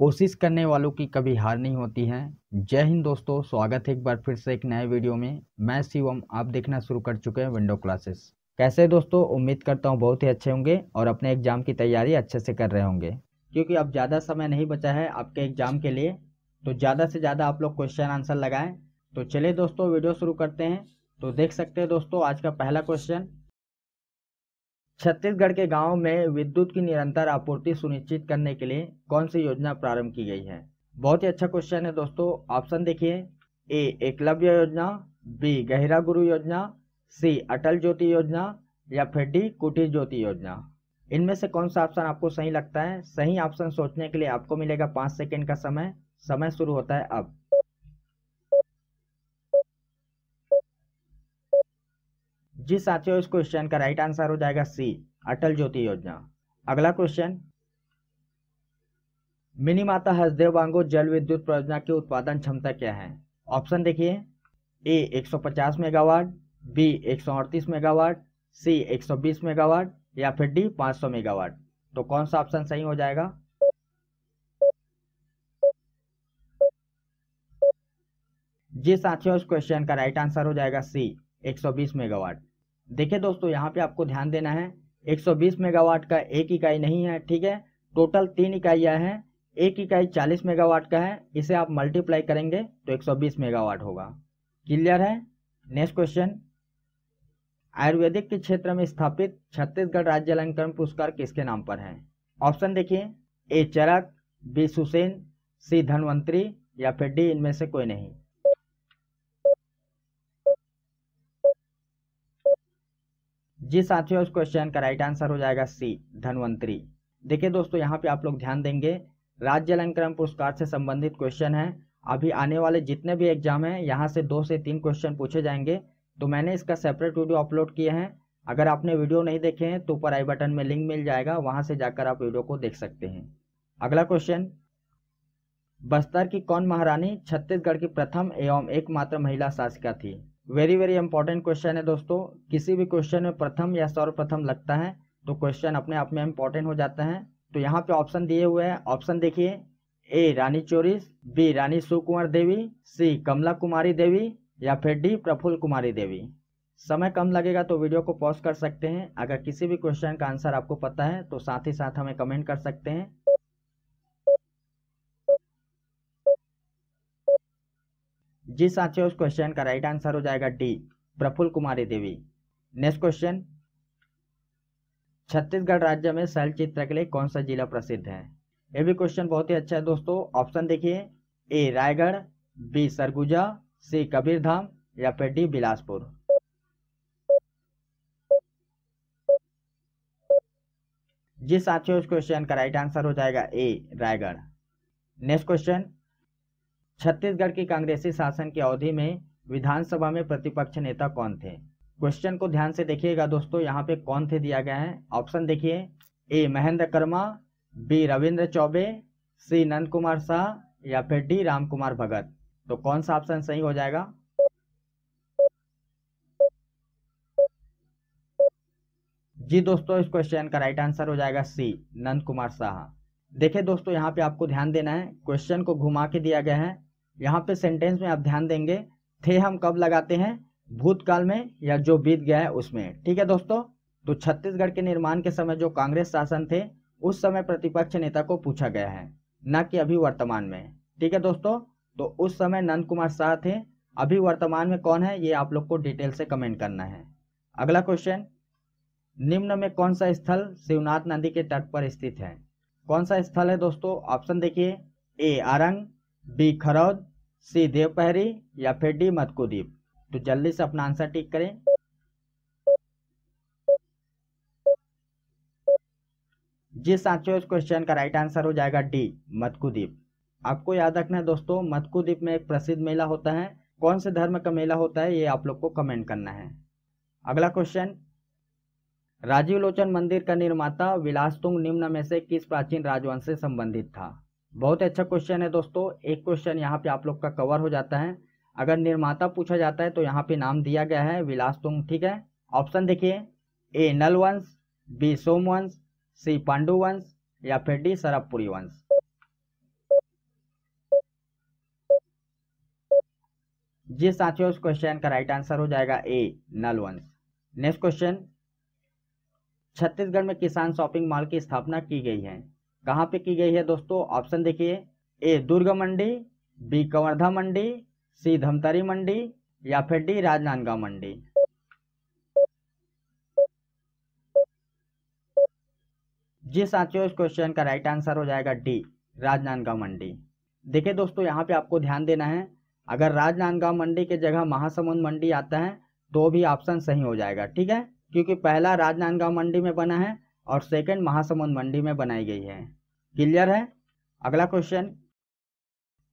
कोशिश करने वालों की कभी हार नहीं होती है जय हिंद दोस्तों स्वागत है एक बार फिर से एक नए वीडियो में मैं शिवम आप देखना शुरू कर चुके हैं विंडो क्लासेस कैसे दोस्तों उम्मीद करता हूँ बहुत ही अच्छे होंगे और अपने एग्जाम की तैयारी अच्छे से कर रहे होंगे क्योंकि अब ज़्यादा समय नहीं बचा है आपके एग्जाम के लिए तो ज़्यादा से ज़्यादा आप लोग क्वेश्चन आंसर लगाएं तो चलिए दोस्तों वीडियो शुरू करते हैं तो देख सकते हैं दोस्तों आज का पहला क्वेश्चन छत्तीसगढ़ के गाँव में विद्युत की निरंतर आपूर्ति सुनिश्चित करने के लिए कौन सी योजना प्रारंभ की गई है बहुत ही अच्छा क्वेश्चन है दोस्तों ऑप्शन देखिए ए एकलव्य योजना बी गहरा गुरु योजना सी अटल ज्योति योजना या फिर डी कुटीर ज्योति योजना इनमें से कौन सा ऑप्शन आपको सही लगता है सही ऑप्शन सोचने के लिए आपको मिलेगा पाँच सेकेंड का समय समय शुरू होता है अब जी साथियों इस क्वेश्चन का राइट आंसर हो जाएगा सी अटल ज्योति योजना अगला क्वेश्चन मिनीमाता हसदेव बांगो जल विद्युत परियोजना की उत्पादन क्षमता क्या है ऑप्शन देखिए A 150 megawatt B 138 megawatt C 120 megawatt या फिर डी 500 मेगावाट तो कौन सा ऑप्शन सही हो जाएगा जी साथियों इस क्वेश्चन का राइट आंसर हो जाएगा सी 120 मेगावाट देखिए दोस्तों यहाँ पे आपको ध्यान देना है 120 मेगावाट का एक इकाई नहीं है ठीक है टोटल तीन इकाइयाँ हैं एक इकाई 40 मेगावाट का है इसे आप मल्टीप्लाई करेंगे तो 120 मेगावाट होगा क्लियर है नेक्स्ट क्वेश्चन आयुर्वेदिक के क्षेत्र में स्थापित छत्तीसगढ़ राज्य अलंकरण पुरस्कार किसके नाम पर है ऑप्शन देखिए A Charak B Sushen C Dhanvantari या फिर डी इनमें से कोई नहीं जी साथियों इस क्वेश्चन का राइट आंसर हो जाएगा सी धनवंतरी देखिए दोस्तों यहाँ पे आप लोग ध्यान देंगे राज्य अलंकरण पुरस्कार से संबंधित क्वेश्चन है अभी आने वाले जितने भी एग्जाम हैं यहाँ से दो से तीन क्वेश्चन पूछे जाएंगे तो मैंने इसका सेपरेट वीडियो अपलोड किए हैं अगर आपने वीडियो नहीं देखे हैं तो ऊपर आई बटन में लिंक मिल जाएगा वहां से जाकर आप वीडियो को देख सकते हैं अगला क्वेश्चन बस्तर की कौन महारानी छत्तीसगढ़ की प्रथम एवं एकमात्र महिला शासिका थी वेरी वेरी इंपॉर्टेंट क्वेश्चन है दोस्तों किसी भी क्वेश्चन में प्रथम या सर्वप्रथम लगता है तो क्वेश्चन अपने आप में इंपॉर्टेंट हो जाता है तो यहाँ पे ऑप्शन दिए हुए हैं ऑप्शन देखिए ए रानी चोरीस बी रानी सुकुमार देवी सी कमला कुमारी देवी या फिर डी प्रफुल्ल कुमारी देवी समय कम लगेगा तो वीडियो को पॉज कर सकते हैं अगर किसी भी क्वेश्चन का आंसर आपको पता है तो साथ ही साथ हमें कमेंट कर सकते हैं जी साथियों उस क्वेश्चन का राइट आंसर हो जाएगा D Praful Kumari Devi next question Chhattisgarh राज्य में शैल चित्र के लिए कौन सा जिला प्रसिद्ध है ये भी क्वेश्चन बहुत ही अच्छा है दोस्तों ऑप्शन देखिए A Raigarh B Surguja C Kabirdham या फिर डी बिलासपुर जी साथियों उस क्वेश्चन का राइट आंसर हो जाएगा A Raigarh next question Chhattisgarh की कांग्रेसी शासन की अवधि में विधानसभा में प्रतिपक्ष नेता कौन थे क्वेश्चन को ध्यान से देखिएगा दोस्तों यहाँ पे कौन थे दिया गया है ऑप्शन देखिए A Mahendra Karma B Ravindra Choubey C Nand Kumar Shah या फिर डी राम कुमार भगत तो कौन सा ऑप्शन सही हो जाएगा जी दोस्तों इस क्वेश्चन का राइट आंसर हो जाएगा सी नंद कुमार शाह देखिये दोस्तों यहाँ पे आपको ध्यान देना है क्वेश्चन को घुमा के दिया गया है यहाँ पे सेंटेंस में आप ध्यान देंगे थे हम कब लगाते हैं भूतकाल में या जो बीत गया है उसमें ठीक है दोस्तों तो छत्तीसगढ़ के निर्माण के समय जो कांग्रेस शासन थे उस समय प्रतिपक्ष नेता को पूछा गया है न कि अभी वर्तमान में ठीक है दोस्तों तो उस समय नंद कुमार शाह थे अभी वर्तमान में कौन है ये आप लोग को डिटेल से कमेंट करना है अगला क्वेश्चन निम्न में कौन सा स्थल शिवनाथ नदी के तट पर स्थित है कौन सा स्थल है दोस्तों ऑप्शन देखिए A Arang B Kharod C Devpahari या फिर डी मधकुदीप तो जल्दी से अपना आंसर टिक करें जी साथियों इस क्वेश्चन का राइट आंसर हो जाएगा डी मधकुदीप आपको याद रखना है दोस्तों मधकुदीप में एक प्रसिद्ध मेला होता है कौन से धर्म का मेला होता है ये आप लोग को कमेंट करना है अगला क्वेश्चन राजीव लोचन मंदिर का निर्माता विलासतुंग निम्न में से किस प्राचीन राजवंश से संबंधित था बहुत अच्छा क्वेश्चन है दोस्तों एक क्वेश्चन यहाँ पे आप लोग का कवर हो जाता है अगर निर्माता पूछा जाता है तो यहाँ पे नाम दिया गया है विलास तुंग ठीक है ऑप्शन देखिए ए नल वंश बी सोम वंश सी पांडु वंश या फिर डी सरबपुरी वंश जी साथियों उस क्वेश्चन का राइट आंसर हो जाएगा ए नल वंश नेक्स्ट क्वेश्चन छत्तीसगढ़ में किसान शॉपिंग मॉल की स्थापना की गई है कहाँ पे की गई है दोस्तों ऑप्शन देखिए ए दुर्ग मंडी बी कवर्धा मंडी सी धमतरी मंडी या फिर डी राजनांदगांव मंडी जी साथियों इस क्वेश्चन का राइट आंसर हो जाएगा डी राजनांदगांव मंडी देखिए दोस्तों यहाँ पे आपको ध्यान देना है अगर राजनांदगांव मंडी के जगह महासमुंद मंडी आता है तो भी ऑप्शन सही हो जाएगा ठीक है क्योंकि पहला राजनांदगांव मंडी में बना है और सेकंड महासमुंद मंडी में बनाई गई है क्लियर है अगला क्वेश्चन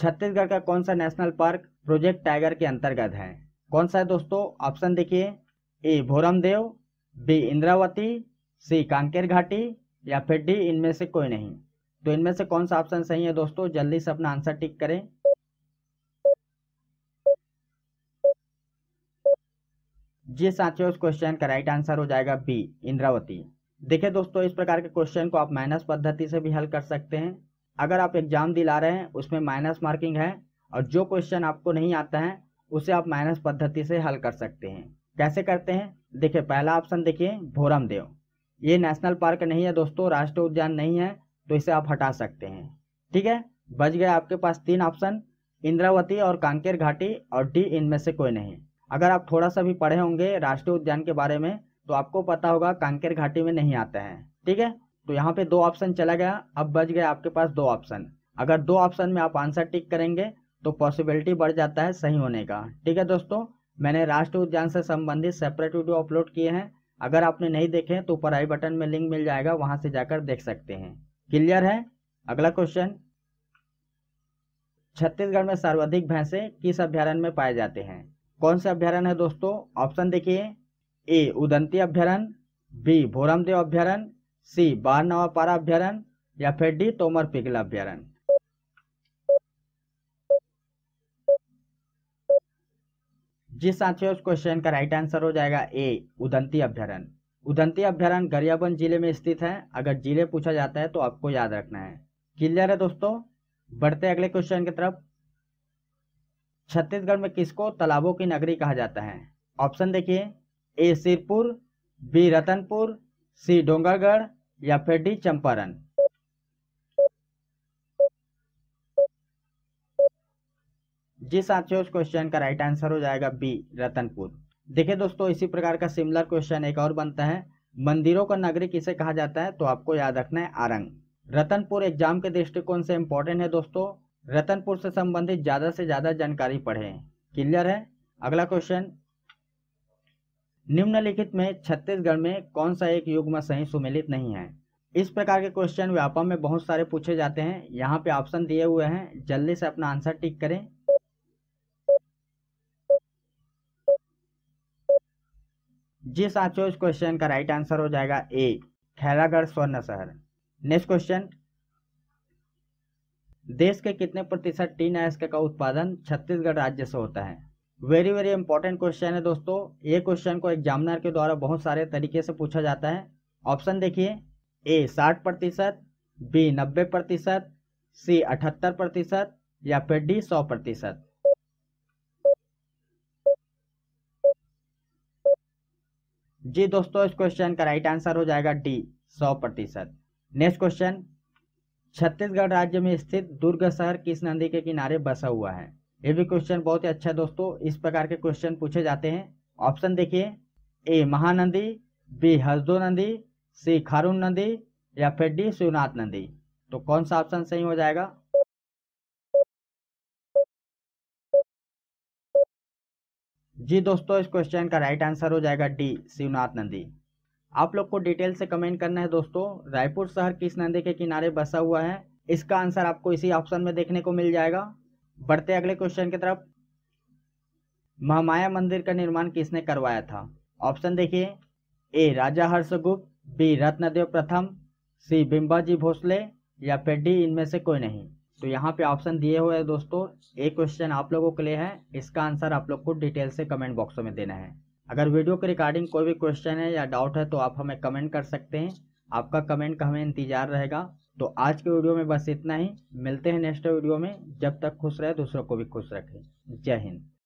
छत्तीसगढ़ का कौन सा नेशनल पार्क प्रोजेक्ट टाइगर के अंतर्गत है कौन सा है दोस्तों ऑप्शन देखिए A Bhoramdeo B Indravati C Kanker Ghati या फिर डी इनमें से कोई नहीं तो इनमें से कौन सा ऑप्शन सही है दोस्तों जल्दी से अपना आंसर टिक करें जी साथियों इस क्वेश्चन का राइट आंसर हो जाएगा बी इंद्रावती देखिए दोस्तों इस प्रकार के क्वेश्चन को आप माइनस पद्धति से भी हल कर सकते हैं अगर आप एग्जाम दिला रहे हैं उसमें माइनस मार्किंग है और जो क्वेश्चन आपको नहीं आता है उसे आप माइनस पद्धति से हल कर सकते हैं कैसे करते हैं देखिए पहला ऑप्शन देखिए भोरम देव ये नेशनल पार्क नहीं है दोस्तों राष्ट्रीय उद्यान नहीं है तो इसे आप हटा सकते हैं ठीक है बच गए आपके पास तीन ऑप्शन इंद्रावती और कांकेर घाटी और डी इनमें से कोई नहीं अगर आप थोड़ा सा भी पढ़े होंगे राष्ट्रीय उद्यान के बारे में तो आपको पता होगा कांकेर घाटी में नहीं आता है ठीक है तो यहाँ पे दो ऑप्शन चला गया अब बच गया आपके पास दो ऑप्शन अगर दो ऑप्शन में आप आंसर टिक करेंगे तो पॉसिबिलिटी बढ़ जाता है सही होने का ठीक है दोस्तों मैंने राष्ट्रीय उद्यान से संबंधित सेपरेट वीडियो अपलोड किए हैं अगर आपने नहीं देखे तो ऊपर आई बटन में लिंक मिल जाएगा वहां से जाकर देख सकते हैं क्लियर है अगला क्वेश्चन छत्तीसगढ़ में सर्वाधिक भैंसे किस अभ्यारण्य में पाए जाते हैं कौन से अभ्यारण्य है दोस्तों ऑप्शन देखिए ए उदंती अभ्यारण बी भोरमदेव अभ्यारण सी बार नवापारा अभ्यारण या फिर डी तोमर पिघला अभ्यारण जी साथियों इस क्वेश्चन का राइट आंसर हो जाएगा ए उदंती अभ्यारण उदंती अभ्यारण गरियाबंद जिले में स्थित है अगर जिले पूछा जाता है तो आपको याद रखना है क्लियर है दोस्तों बढ़ते अगले क्वेश्चन की तरफ छत्तीसगढ़ में किसको तालाबों की नगरी कहा जाता है ऑप्शन देखिए A Sirpur B Ratanpur C Dongargarh या फिर डी चंपारण जी साथियों इस क्वेश्चन का राइट आंसर हो जाएगा बी रतनपुर देखिए दोस्तों इसी प्रकार का सिमिलर क्वेश्चन एक और बनता है मंदिरों का नगरी किसे कहा जाता है तो आपको याद रखना है आरंग रतनपुर एग्जाम के दृष्टिकोण से इंपॉर्टेंट है दोस्तों रतनपुर से संबंधित ज्यादा से ज्यादा जानकारी पढ़ें क्लियर है अगला क्वेश्चन निम्नलिखित में छत्तीसगढ़ में कौन सा एक युग्म सही सुमेलित नहीं है इस प्रकार के क्वेश्चन व्यापम में बहुत सारे पूछे जाते हैं यहाँ पे ऑप्शन दिए हुए हैं जल्दी से अपना आंसर टिक करें जी साथियों इस क्वेश्चन का राइट आंसर हो जाएगा ए खैरागढ़ स्वर्ण शहर नेक्स्ट क्वेश्चन देश के कितने प्रतिशत टी आयस्क का उत्पादन छत्तीसगढ़ राज्य से होता है वेरी वेरी इंपॉर्टेंट क्वेश्चन है दोस्तों ये क्वेश्चन को एग्जामिनर के द्वारा बहुत सारे तरीके से पूछा जाता है ऑप्शन देखिए ए साठ प्रतिशत बी नब्बे प्रतिशत सी अठहत्तर प्रतिशत या फिर डी सौ प्रतिशत जी दोस्तों इस क्वेश्चन का राइट आंसर हो जाएगा डी सौ प्रतिशत नेक्स्ट क्वेश्चन छत्तीसगढ़ राज्य में स्थित दुर्ग शहर किस नदी के किनारे बसा हुआ है ये भी क्वेश्चन बहुत ही अच्छा है दोस्तों इस प्रकार के क्वेश्चन पूछे जाते हैं ऑप्शन देखिए ए महानंदी बी हजदो नंदी सी खारून नंदी या फिर डी शिवनाथ नंदी तो कौन सा ऑप्शन सही हो जाएगा जी दोस्तों इस क्वेश्चन का राइट आंसर हो जाएगा डी शिवनाथ नंदी आप लोग को डिटेल से कमेंट करना है दोस्तों रायपुर शहर किस नदी के किनारे बसा हुआ है इसका आंसर आपको इसी ऑप्शन में देखने को मिल जाएगा बढ़ते अगले क्वेश्चन की तरफ महामाया मंदिर का निर्माण किसने करवाया था ऑप्शन देखिए ए राजा हर्षगुप्त बी रत्नदेव प्रथम सी बिंबाजी भोसले या फिर डी इनमें से कोई नहीं तो यहाँ पे ऑप्शन दिए हुए हैं दोस्तों ये क्वेश्चन आप लोगों के लिए है इसका आंसर आप लोग को डिटेल से कमेंट बॉक्स में देना है अगर वीडियो के रिकॉर्डिंग कोई भी क्वेश्चन है या डाउट है तो आप हमें कमेंट कर सकते हैं आपका कमेंट का हमें इंतजार रहेगा तो आज के वीडियो में बस इतना ही मिलते हैं नेक्स्ट वीडियो में जब तक खुश रहे दूसरों को भी खुश रखें जय हिंद